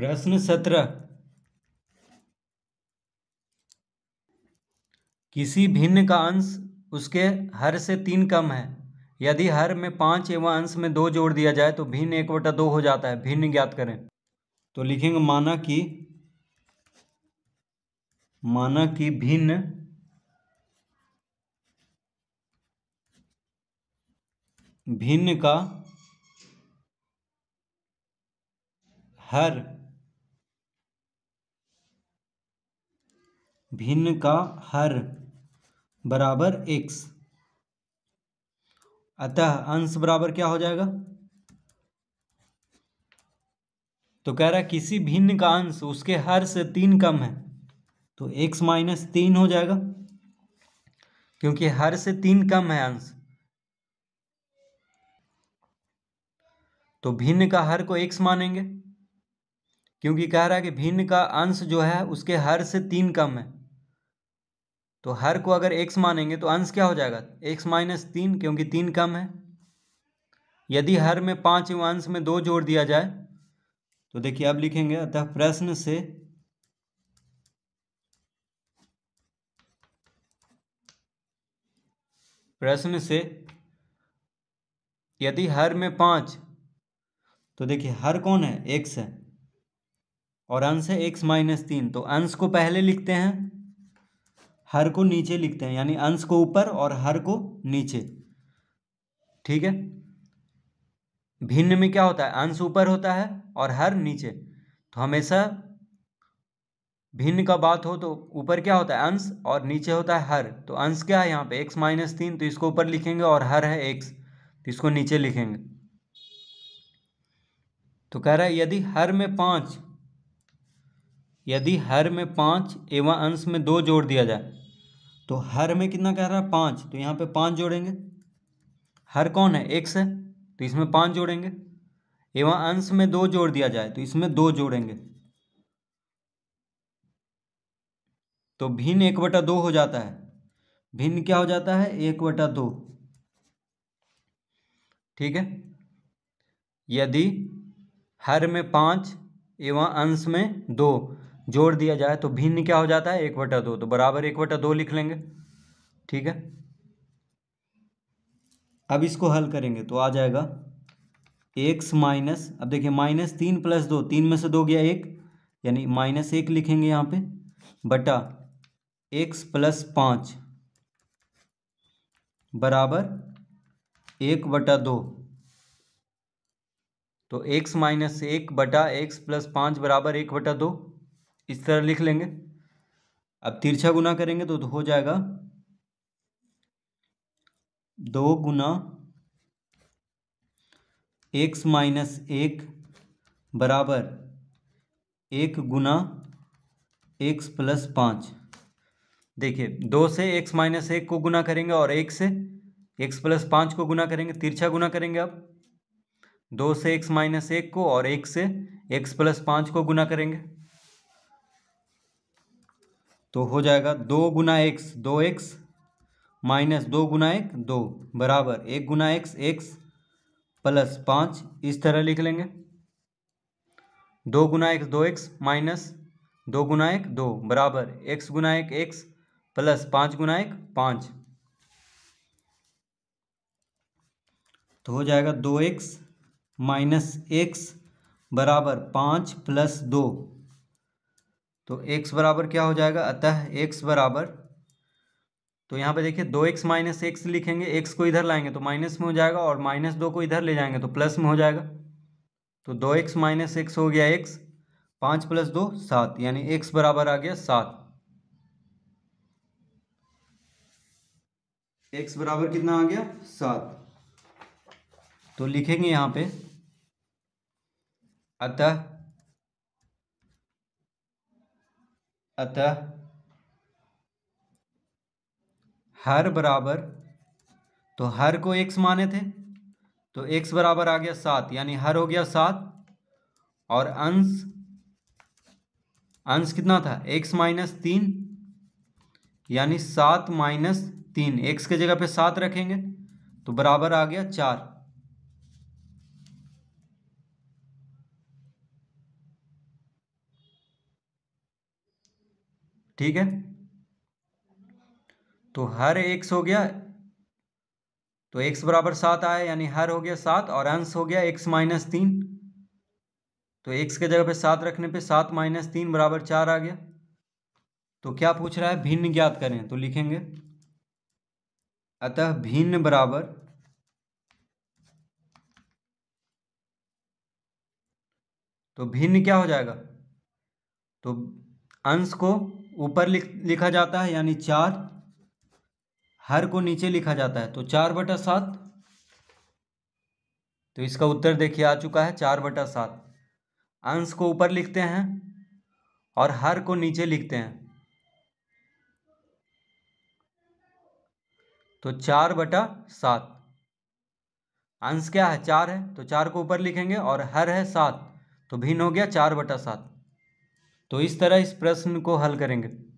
प्रश्न सत्रह किसी भिन्न का अंश उसके हर से तीन कम है यदि हर में पांच एवं अंश में दो जोड़ दिया जाए तो भिन्न एक बटा दो हो जाता है भिन्न ज्ञात करें तो लिखेंगे माना कि माना कि भिन्न भिन्न का हर भिन्न का हर बराबर एक्स अतः अंश बराबर क्या हो जाएगा तो कह रहा है किसी भिन्न का अंश उसके हर से तीन कम है तो एक्स माइनस तीन हो जाएगा क्योंकि हर से तीन कम है अंश तो भिन्न का हर को एक्स मानेंगे क्योंकि कह रहा है कि भिन्न का अंश जो है उसके हर से तीन कम है तो हर को अगर एक्स मानेंगे तो अंश क्या हो जाएगा एक्स माइनस तीन क्योंकि तीन कम है यदि हर में पाँच एवं अंश में दो जोड़ दिया जाए तो देखिए अब लिखेंगे अतः प्रश्न से प्रश्न से यदि हर में पाँच तो देखिए हर कौन है एक्स है और अंश है एक्स माइनस तीन तो अंश को पहले लिखते हैं हर को नीचे लिखते हैं यानी अंश को ऊपर और हर को नीचे ठीक है भिन्न में क्या होता है अंश ऊपर होता है और हर नीचे तो हमेशा भिन्न का बात हो तो ऊपर क्या होता है अंश और नीचे होता है हर तो अंश क्या है यहाँ पे एक्स माइनस तीन तो इसको ऊपर लिखेंगे और हर है एक्स तो इसको नीचे लिखेंगे तो कह रहा है यदि हर में पाँच यदि हर में पाँच एवं अंश में दो जोड़ दिया जाए तो हर में कितना कह रहा है पाँच तो यहाँ पे पाँच जोड़ेंगे हर कौन है एक्स है तो इसमें पाँच जोड़ेंगे एवं अंश में दो जोड़ दिया जाए तो इसमें दो जोड़ेंगे तो भिन्न एक बटा दो हो जाता है भिन्न क्या हो जाता है एक बटा दो ठीक है यदि हर में पाँच एवं अंश में दो जोड़ दिया जाए तो भिन्न क्या हो जाता है एक बटा दो तो बराबर एक बटा दो लिख लेंगे ठीक है अब इसको हल करेंगे तो आ जाएगा एक माइनस अब देखिए माइनस तीन प्लस दो तीन में से दो गया एक यानी माइनस एक लिखेंगे यहाँ पे बटा एक्स प्लस पाँच बराबर एक बटा दो तो एक्स माइनस एक बटा एक्स प्लस पाँच बराबर एक बटा दो इस तरह लिख लेंगे अब तिरछा गुना करेंगे तो, तो हो जाएगा दो गुना एक्स माइनस एक बराबर एक गुना एक्स प्लस पाँच देखिए दो से एक्स माइनस एक को गुना करेंगे और एक से एक्स प्लस पाँच को गुना करेंगे तिरछा गुना करेंगे अब दो से एक्स माइनस एक को और एक से एक्स प्लस पाँच को गुना करेंगे तो हो जाएगा दो गुना एक्स दो एक्स माइनस दो गुना एक दो बराबर एक गुना एक्स एक्स प्लस पाँच इस तरह लिख लेंगे दो गुना एक दो एक्स माइनस दो गुना एक दो बराबर एक्स गुना एक एक्स प्लस पाँच गुना एक पाँच तो हो जाएगा दो एक्स माइनस एक्स बराबर पाँच प्लस दो तो एक्स बराबर क्या हो जाएगा अतः एक्स बराबर तो यहाँ पे देखिए दो एक्स माइनस एक्स लिखेंगे x को इधर लाएंगे तो माइनस में हो जाएगा और माइनस दो को इधर ले जाएंगे तो प्लस में हो जाएगा तो दो एक्स माइनस एक्स हो गया एक्स पाँच प्लस दो सात यानी एक्स बराबर आ गया सात एक्स बराबर कितना आ गया सात तो लिखेंगे यहाँ पे अतः अतः हर बराबर तो हर को एक्स माने थे तो एक्स बराबर आ गया सात यानी हर हो गया सात और अंश अंश कितना था एक्स माइनस तीन यानी सात माइनस तीन एक्स के जगह पे सात रखेंगे तो बराबर आ गया चार ठीक है तो हर एक्स हो गया तो एक्स बराबर सात आया यानी हर हो गया सात और अंश हो गया एक्स माइनस तीन तो एक्स के जगह पे सात रखने पे सात माइनस तीन बराबर चार आ गया तो क्या पूछ रहा है भिन्न ज्ञात करें तो लिखेंगे अतः भिन्न बराबर तो भिन्न क्या हो जाएगा तो अंश को ऊपर लिख लिखा जाता है यानी चार हर को नीचे लिखा जाता है तो चार बटा सात तो इसका उत्तर देखिए आ चुका है चार बटा सात अंश को ऊपर लिखते हैं और हर को नीचे लिखते हैं तो चार बटा सात अंश क्या है चार है तो चार को ऊपर लिखेंगे और हर है सात तो भिन्न हो गया चार बटा सात तो इस तरह इस प्रश्न को हल करेंगे